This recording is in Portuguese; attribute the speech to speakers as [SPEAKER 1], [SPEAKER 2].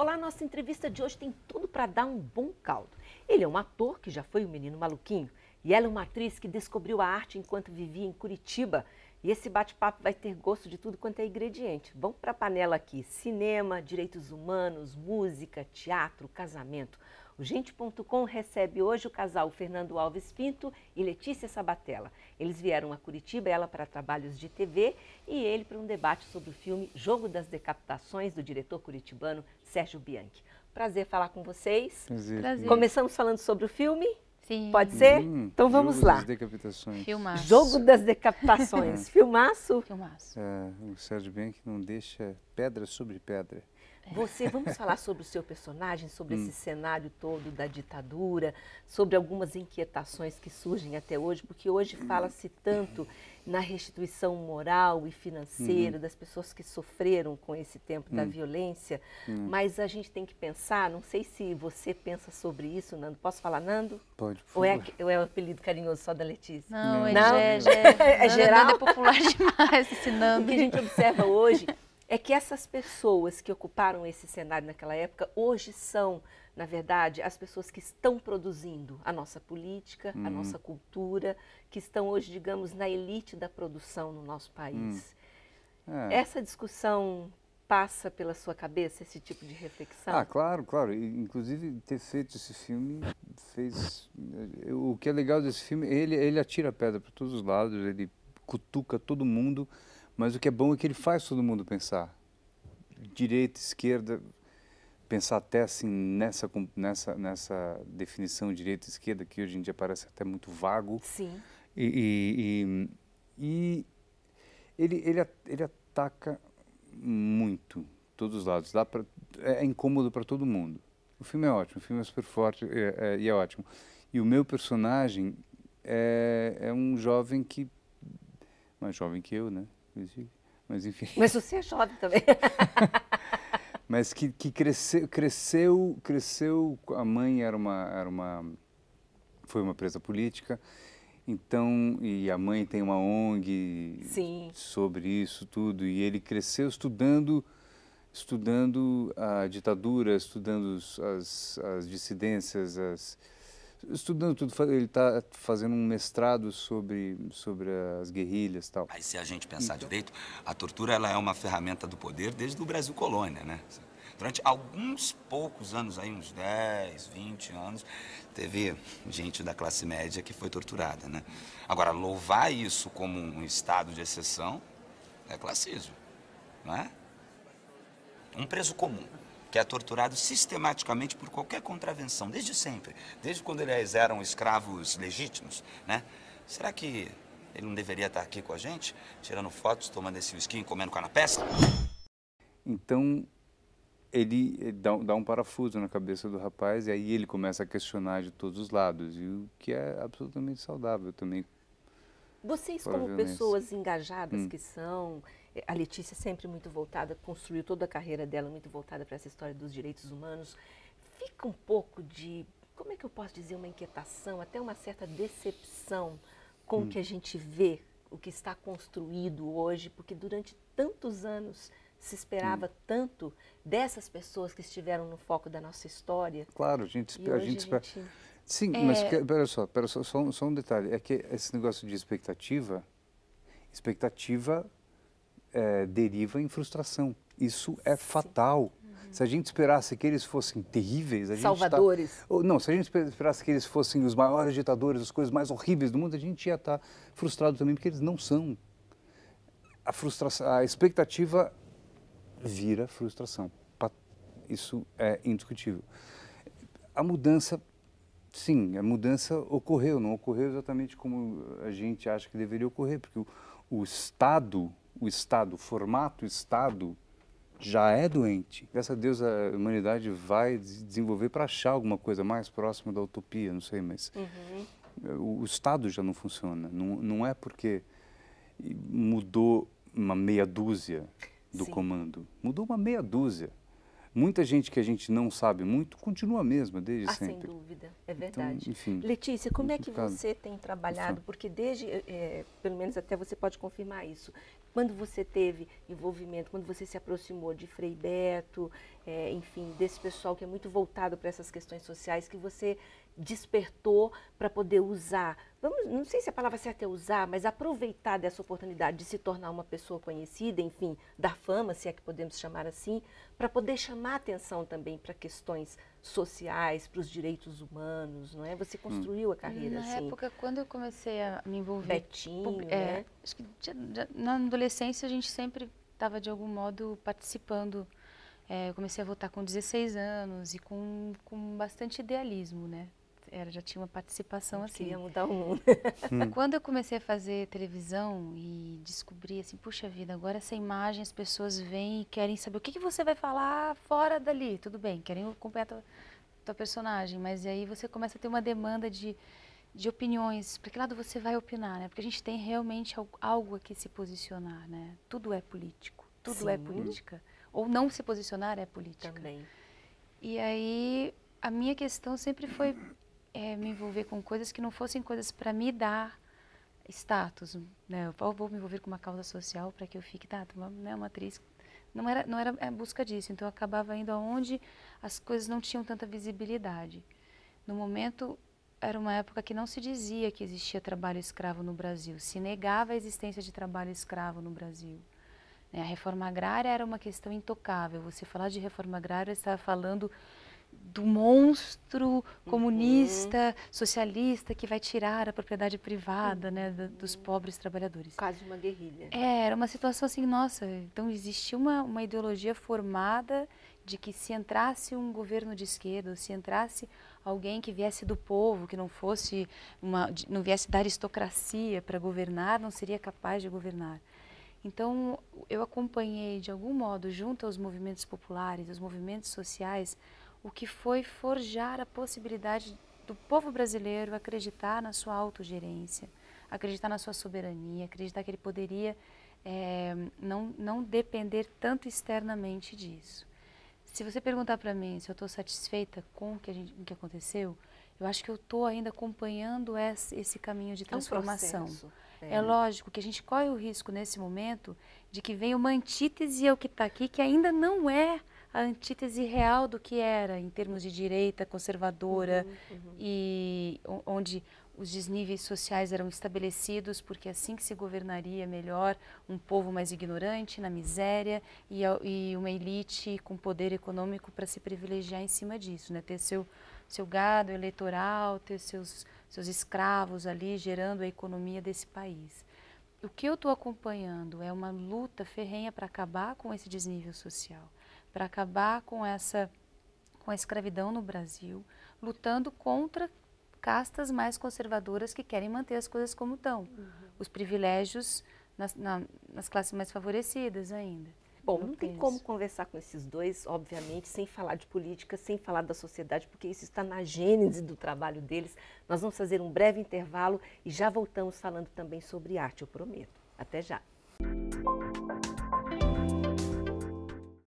[SPEAKER 1] Olá, nossa entrevista de hoje tem tudo para dar um bom caldo. Ele é um ator que já foi o um menino maluquinho e ela é uma atriz que descobriu a arte enquanto vivia em Curitiba. E esse bate-papo vai ter gosto de tudo quanto é ingrediente. Vamos para a panela aqui: cinema, direitos humanos, música, teatro, casamento. O Gente.com recebe hoje o casal Fernando Alves Pinto e Letícia Sabatella. Eles vieram a Curitiba, ela para trabalhos de TV e ele para um debate sobre o filme Jogo das Decapitações, do diretor curitibano Sérgio Bianchi. Prazer falar com vocês. Prazer. Prazer. Começamos falando sobre o filme. Sim. Pode ser? Hum, então vamos Jogo lá. Jogo das Decapitações. Filmaço. Jogo das Decapitações. É. Filmaço? Filmaço.
[SPEAKER 2] É, o Sérgio Bianchi não deixa pedra sobre pedra.
[SPEAKER 1] Você, vamos falar sobre o seu personagem, sobre hum. esse cenário todo da ditadura, sobre algumas inquietações que surgem até hoje, porque hoje fala-se tanto na restituição moral e financeira uhum. das pessoas que sofreram com esse tempo da hum. violência, hum. mas a gente tem que pensar, não sei se você pensa sobre isso, Nando. Posso falar, Nando? Pode, por ou é, ou é o apelido carinhoso só da Letícia? Não, não. É, é não? é, é, é geral. Nando é popular demais esse Nando. O que a gente observa hoje é que essas pessoas que ocuparam esse cenário naquela época hoje são, na verdade, as pessoas que estão produzindo a nossa política, a uhum. nossa cultura, que estão hoje, digamos, na elite da produção no nosso país. Hum. É. Essa discussão passa pela sua cabeça esse tipo de reflexão? Ah,
[SPEAKER 2] claro, claro. Inclusive ter feito esse filme fez eh, o que é legal desse filme. Ele ele atira pedra para todos os lados, ele cutuca todo mundo mas o que é bom é que ele faz todo mundo pensar. Direita, esquerda, pensar até assim nessa, nessa, nessa definição direita e esquerda, que hoje em dia parece até muito vago. Sim. E, e, e, e ele, ele, ele ataca muito, todos os lados. Dá pra, é, é incômodo para todo mundo. O filme é ótimo, o filme é super forte é, é, e é ótimo. E o meu personagem é, é um jovem que. Mais jovem que eu, né? mas enfim. Mas você
[SPEAKER 1] é jovem também.
[SPEAKER 2] mas que, que cresceu, cresceu, cresceu. A mãe era uma, era uma, foi uma presa política. Então, e a mãe tem uma ONG Sim. sobre isso tudo, e ele cresceu estudando estudando a ditadura, estudando as, as dissidências, as, Estudando tudo, ele está fazendo um mestrado sobre, sobre as guerrilhas e tal. Aí se a gente pensar então... direito, a tortura ela é uma ferramenta do poder desde o Brasil colônia, né? Durante alguns poucos anos, aí uns 10, 20 anos, teve gente da classe média que foi torturada, né? Agora, louvar isso como um estado de exceção é classismo, não é? Um preso comum que é torturado sistematicamente por qualquer contravenção, desde sempre, desde quando eles eram escravos legítimos, né? Será que ele não deveria estar aqui com a gente, tirando fotos, tomando esse whisky, comendo canapés? Então, ele eh, dá, dá, um parafuso na cabeça do rapaz e aí ele começa a questionar de todos os lados, e o que é absolutamente saudável também.
[SPEAKER 1] Vocês, como pessoas engajadas hum. que são, a Letícia é sempre muito voltada, construiu toda a carreira dela muito voltada para essa história dos direitos humanos. Fica um pouco de, como é que eu posso dizer, uma inquietação, até uma certa decepção com hum. o que a gente vê, o que está construído hoje, porque durante tantos anos se esperava hum. tanto dessas pessoas que estiveram no foco da nossa história.
[SPEAKER 2] Claro, a gente, espera, a gente espera. Gente... Sim, é... mas espera só, pera só, só um, só, um, detalhe. É que esse negócio de expectativa, expectativa é, deriva em frustração. Isso é fatal. Uhum. Se a gente esperasse que eles fossem terríveis, a gente tá- salvadores. Tá... Não, se a gente esperasse que eles fossem os maiores ditadores, as coisas mais horríveis do mundo, a gente ia estar tá frustrado também porque eles não são. A frustração, a expectativa vira frustração. Isso é indiscutível. A mudança sim, a mudança ocorreu, não ocorreu exatamente como a gente acha que deveria ocorrer, porque o, o Estado o Estado, o formato Estado, já é doente. Graças a Deus a humanidade vai desenvolver para achar alguma coisa mais próxima da utopia, não sei, mas
[SPEAKER 1] uhum.
[SPEAKER 2] o, Estado já não funciona. Não, não é porque mudou uma meia dúzia do Sim. comando, mudou uma meia dúzia. Muita gente que a gente não sabe muito continua a mesma desde ah, sempre. Sem
[SPEAKER 1] dúvida, é então, verdade. Então, enfim, Letícia, como é que você tem trabalhado? Porque desde, é, pelo menos até você pode confirmar isso, quando você teve envolvimento, quando você se aproximou de Frei Beto, é, enfim, desse pessoal que é muito voltado para essas questões sociais, que você despertou para poder usar. Vamos, não sei se a palavra certa é usar, mas aproveitar dessa oportunidade de se tornar uma pessoa conhecida, enfim, da fama, se é que podemos chamar assim, para poder chamar atenção também para questões sociais, para os direitos humanos, não é? Você hum. construiu a carreira Na assim. Na época,
[SPEAKER 3] quando eu comecei a me envolver... Betinho, né? é, né? Acho que na adolescência a gente sempre estava, de algum modo, participando é, eu comecei a votar com 16 anos e com, com bastante idealismo, né? era, já tinha uma participação eu assim. Queria mudar o mundo. Hum. Quando eu comecei a fazer televisão e descobri assim, puxa vida, agora essa imagem as pessoas vêm e querem saber o que, que você vai falar fora dali. Tudo bem, querem acompanhar a tua, tua personagem, mas aí você começa a ter uma demanda de, de opiniões. Para que lado você vai opinar, né? Porque a gente tem realmente algo a que se posicionar, né? Tudo é político, tudo é Sim. é política. Ou não se posicionar é política. Também. E aí a minha questão sempre foi é, me envolver com coisas que não fossem coisas para me dar status, né? Eu vou me envolver com uma causa social para que eu fique, tá, uma, tá, né, uma atriz. Não era, não era a é, busca disso, então eu acabava indo aonde as coisas não tinham tanta visibilidade. No momento, era uma época que não se dizia que existia trabalho escravo no Brasil, se negava a existência de trabalho escravo no Brasil. Né? A reforma agrária era uma questão intocável. Você falar de reforma agrária estava falando do monstro comunista, uhum. socialista que vai tirar a propriedade privada, né, uhum. né, dos pobres trabalhadores. Quase uma guerrilha. É, era uma situação assim, nossa, então existia uma, uma ideologia formada de que se entrasse um governo de esquerda, se entrasse alguém que viesse do povo, que não fosse uma, não viesse da aristocracia para governar, não seria capaz de governar. Então, eu acompanhei de algum modo junto aos movimentos populares, aos movimentos sociais, o que foi forjar a possibilidade do povo brasileiro acreditar na sua autogerência, acreditar na sua soberania, acreditar que ele poderia é, não, não depender tanto externamente disso. Se você perguntar para mim se eu estou satisfeita com o que, gente, o que aconteceu, eu acho que eu estou ainda acompanhando esse, esse, caminho de transformação. É, um é lógico que a gente corre o risco nesse momento de que venha uma antítese ao que está aqui, que ainda não é a antítese real do que era em termos de direita conservadora uhum, uhum. e onde os desníveis sociais eram estabelecidos porque é assim que se governaria melhor um povo mais ignorante na miséria e, e uma elite com poder econômico para se privilegiar em cima disso, né? Ter seu seu gado eleitoral, ter seus seus escravos ali gerando a economia desse país. O que eu estou acompanhando é uma luta ferrenha para acabar com esse desnível social para acabar com essa com a escravidão no Brasil, lutando contra castas mais conservadoras que querem manter as coisas como estão, uhum. os privilégios nas, na, nas classes mais favorecidas ainda. Bom, não, tem como
[SPEAKER 1] conversar com esses dois, obviamente, sem falar de política, sem falar da sociedade, porque isso está na gênese do trabalho deles. Nós vamos fazer um breve intervalo e já voltamos falando também sobre arte, eu prometo. Até já.